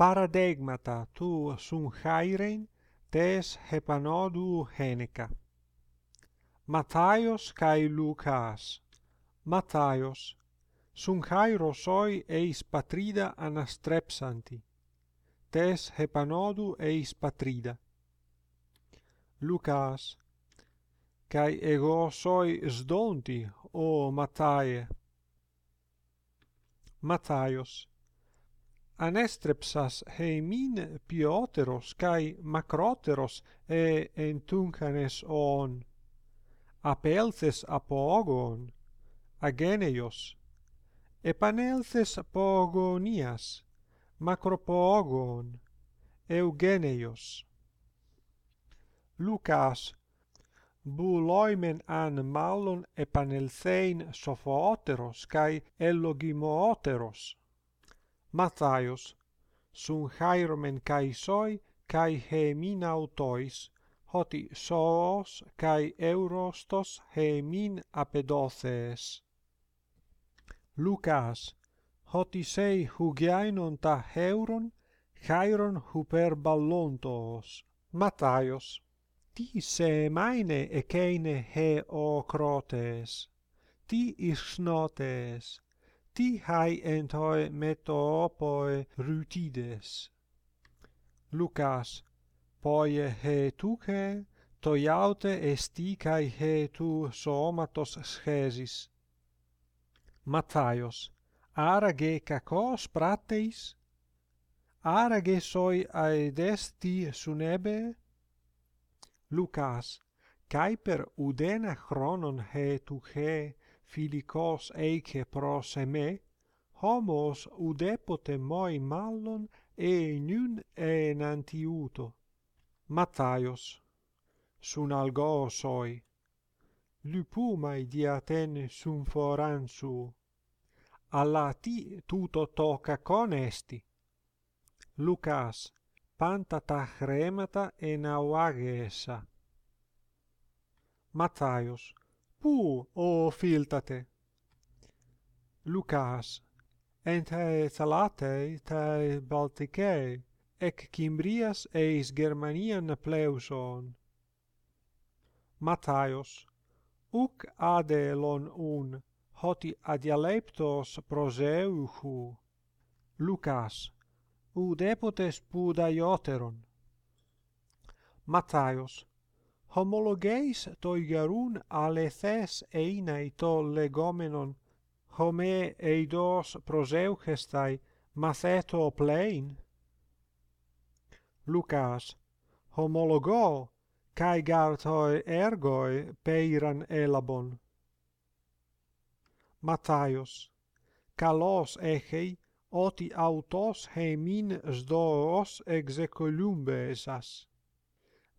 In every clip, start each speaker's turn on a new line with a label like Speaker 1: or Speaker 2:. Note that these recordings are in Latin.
Speaker 1: paradigmata tu sun hairein tes hepanodu heneka Mathaios kai Lukas Mathaios sun hairo soi eis patrida anastrepsanti tes hepanodu eis patrida Lukas kai EGOS OI sdonti o Mathaie Mathaios anestrepsas heimin pioteros kai makroteros e entuncanes on apelces apogon ageneios e panelces apogonias macropogon eugeneios lucas Buloimen an malon e panelthein kai cae Matthaios sun hairomen kai soi kai hemin autois hoti soos kai eurostos hemin apedoces Lucas hoti sei hugiain ta heuron hairon HUPERBALLONTOS. ballontos Matthaios ti se maine e keine he o ti isnotes ti hai entoi meto poi rutides lucas poi he tuke to iaute esti kai he tu somatos schesis mataios ara ge kakos prateis ara ge soi aedesti su nebe lucas kai per udena chronon he tu filicos eice pro se homos udepote moi mallon e in un e antiuto. Mattaios, sun algo soi, lupumai di Atene sun foran su, alla ti tuto toca con esti. Lucas, panta ta cremata e nauage pu o filtate lucas enta salate te baltike ec cimbrias eis germanian pleuson mataios uc ad elon un hoti ad dialectos proseuhu lucas u depotes pudaioteron mataios homologeis to igarun ALETHES einai to legomenon home eidos proseu MATHETO maceto plein lucas homologo kai gartoi ergoi peiran elabon mataios kalos echei oti autos hemin zdoos exekolumbe esas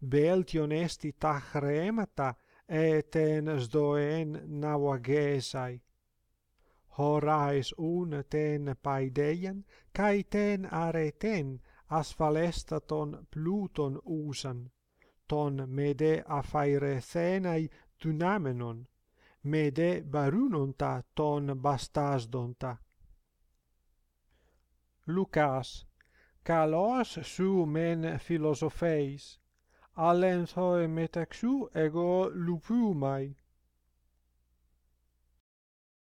Speaker 1: Beltion esti tachremata et en sdoeen nauagesae. Horais un ten paideian, cae ten areten asphalestaton pluton usan, ton mede afairezenae tunamenon, mede barunonta ton bastasdonta. Lucas, calos su men filosofēis, Alen soe metexu ego lupu mai